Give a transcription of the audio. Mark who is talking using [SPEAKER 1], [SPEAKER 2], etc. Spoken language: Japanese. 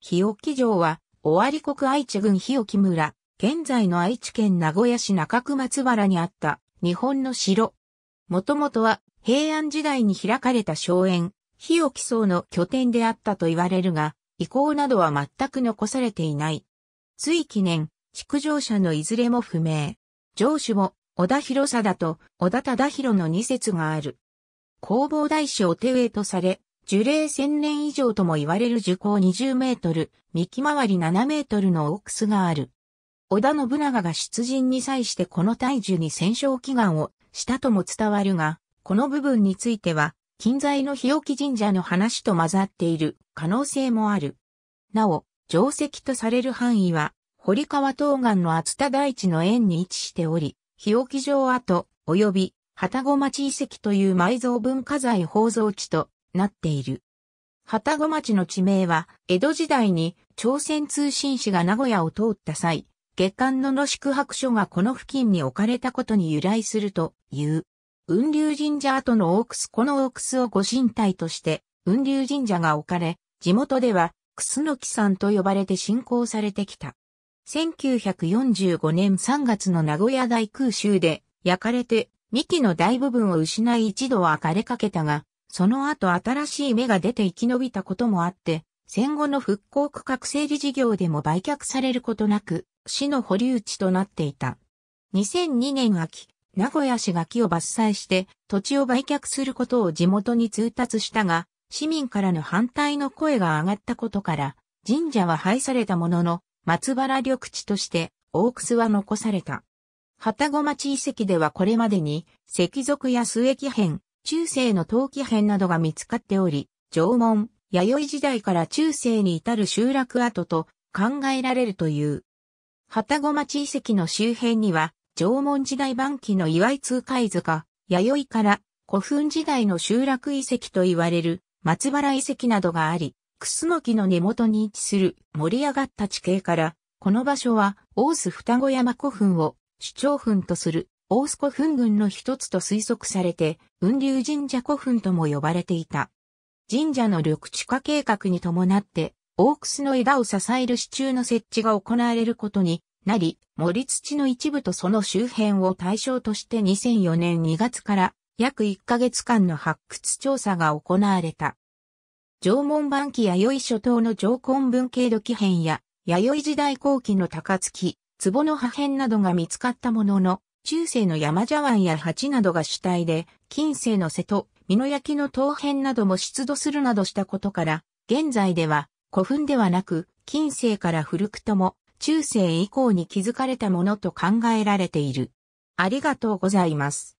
[SPEAKER 1] 日置城は、尾張国愛知郡日置村、現在の愛知県名古屋市中区松原にあった日本の城。もともとは平安時代に開かれた荘園、日置荘の拠点であったと言われるが、遺構などは全く残されていない。つい記念、築城者のいずれも不明。城主も小田広貞と小田忠広の二説がある。工房大師お手植えとされ、樹齢千年以上とも言われる樹高20メートル、幹回り7メートルのオークスがある。織田信長が出陣に際してこの大樹に戦勝祈願をしたとも伝わるが、この部分については、近在の日置神社の話と混ざっている可能性もある。なお、定石とされる範囲は、堀川東岸の厚田大地の縁に位置しており、日置城跡、及び、旗子町遺跡という埋蔵文化財宝蔵地となっている。旗子町の地名は、江戸時代に朝鮮通信使が名古屋を通った際、月間の野宿泊所がこの付近に置かれたことに由来するという。雲龍神社跡の大楠この大楠をご神体として、雲龍神社が置かれ、地元では、楠木さんと呼ばれて信仰されてきた。1945年3月の名古屋大空襲で焼かれて、幹の大部分を失い一度は枯れかけたが、その後新しい芽が出て生き延びたこともあって、戦後の復興区画整理事業でも売却されることなく、市の保留地となっていた。2002年秋、名古屋市が木を伐採して土地を売却することを地元に通達したが、市民からの反対の声が上がったことから、神社は廃されたものの、松原緑地として大楠は残された。旗子町遺跡ではこれまでに石属や数駅編、中世の陶器片などが見つかっており、縄文、弥生時代から中世に至る集落跡と考えられるという。旗子町遺跡の周辺には、縄文時代晩期の岩井通海塚、弥生から古墳時代の集落遺跡と言われる松原遺跡などがあり、クスノキの根元に位置する盛り上がった地形から、この場所は大須双子山古墳を主張墳とする大須古墳群の一つと推測されて、雲龍神社古墳とも呼ばれていた。神社の緑地化計画に伴って、大楠の枝を支える支柱の設置が行われることになり、森土の一部とその周辺を対象として2004年2月から約1ヶ月間の発掘調査が行われた。縄文晩期弥生諸島の縄根文系土器片や、弥生時代後期の高月、壺の破片などが見つかったものの、中世の山茶碗や鉢などが主体で、近世の瀬戸、美濃焼の陶片なども出土するなどしたことから、現在では古墳ではなく、近世から古くとも中世以降に築かれたものと考えられている。ありがとうございます。